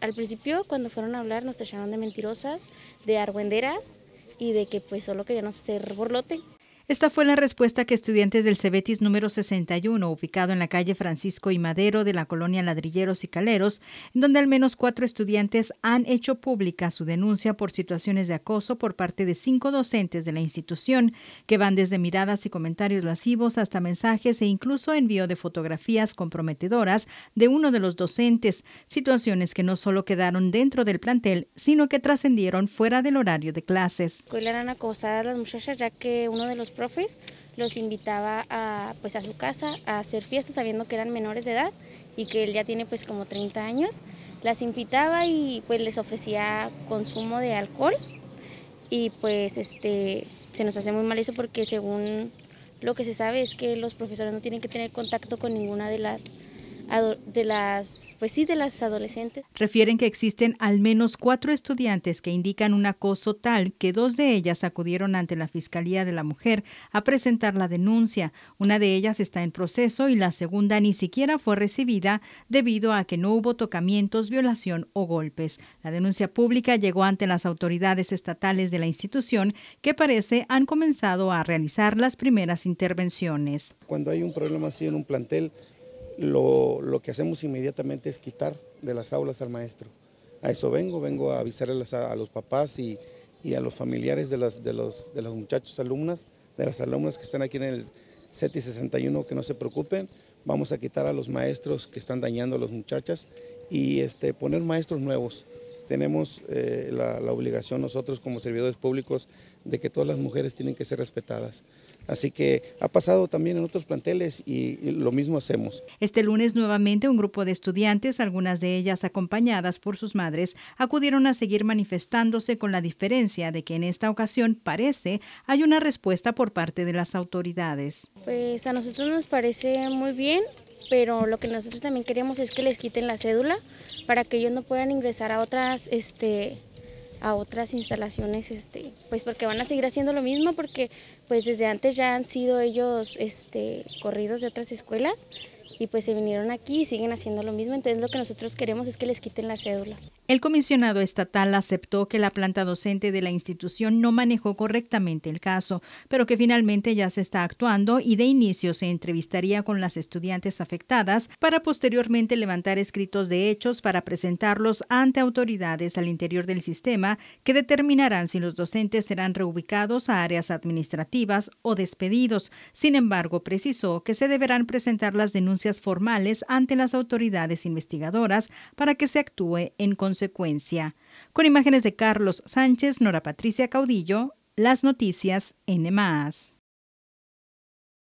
al principio cuando fueron a hablar nos tacharon de mentirosas, de argüenderas y de que pues solo queríamos hacer borlote. Esta fue la respuesta que estudiantes del Cebetis número 61, ubicado en la calle Francisco y Madero de la colonia Ladrilleros y Caleros, en donde al menos cuatro estudiantes han hecho pública su denuncia por situaciones de acoso por parte de cinco docentes de la institución, que van desde miradas y comentarios lascivos hasta mensajes e incluso envío de fotografías comprometedoras de uno de los docentes, situaciones que no solo quedaron dentro del plantel, sino que trascendieron fuera del horario de clases. eran pues acosadas las muchachas ya que uno de los profes, los invitaba a, pues, a su casa a hacer fiestas sabiendo que eran menores de edad y que él ya tiene pues como 30 años. Las invitaba y pues les ofrecía consumo de alcohol y pues este, se nos hace muy mal eso porque según lo que se sabe es que los profesores no tienen que tener contacto con ninguna de las de las, pues sí, de las adolescentes. Refieren que existen al menos cuatro estudiantes que indican un acoso tal que dos de ellas acudieron ante la Fiscalía de la Mujer a presentar la denuncia. Una de ellas está en proceso y la segunda ni siquiera fue recibida debido a que no hubo tocamientos, violación o golpes. La denuncia pública llegó ante las autoridades estatales de la institución que parece han comenzado a realizar las primeras intervenciones. Cuando hay un problema así en un plantel, lo, que hacemos inmediatamente es quitar de las aulas al maestro. A eso vengo, vengo a avisar a, los papás y, a los familiares de, las, los, muchachos alumnas, de las alumnas que están aquí en el CETI 61, que no se preocupen, vamos a quitar a los maestros que están dañando a las muchachas y este, poner maestros nuevos tenemos eh, la, obligación nosotros como servidores públicos de que todas las mujeres tienen que ser respetadas. Así que ha pasado también en otros planteles y, y lo mismo hacemos. Este lunes nuevamente un grupo de estudiantes, algunas de ellas acompañadas por sus madres, acudieron a seguir manifestándose con la diferencia de que en esta ocasión parece hay una respuesta por parte de las autoridades. Pues a nosotros nos parece muy bien pero lo que nosotros también queremos es que les quiten la cédula para que ellos no puedan ingresar a otras, este, a otras instalaciones, este, pues porque van a seguir haciendo lo mismo, porque pues desde antes ya han sido ellos este, corridos de otras escuelas y pues se vinieron aquí y siguen haciendo lo mismo. Entonces lo que nosotros queremos es que les quiten la cédula. El comisionado estatal aceptó que la planta docente de la institución no manejó correctamente el caso, pero que finalmente ya se está actuando y de inicio se entrevistaría con las estudiantes afectadas para posteriormente levantar escritos de hechos para presentarlos ante autoridades al interior del sistema que determinarán si los docentes serán reubicados a áreas administrativas o despedidos. Sin embargo, precisó que se deberán presentar las denuncias formales ante las autoridades investigadoras para que se actúe en consecuencia. Con imágenes de Carlos Sánchez, Nora Patricia Caudillo, las noticias N.